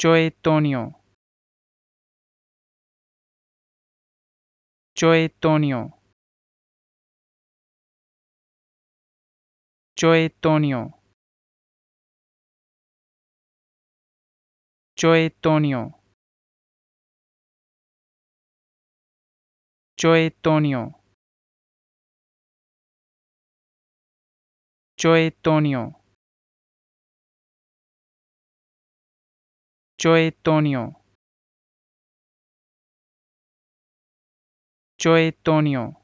Tonio. Tonio. Tonio. Coetonio Tonio. Coetonio Tonio. Coetonio Tonio. Choetonio. Tonio. Tonio.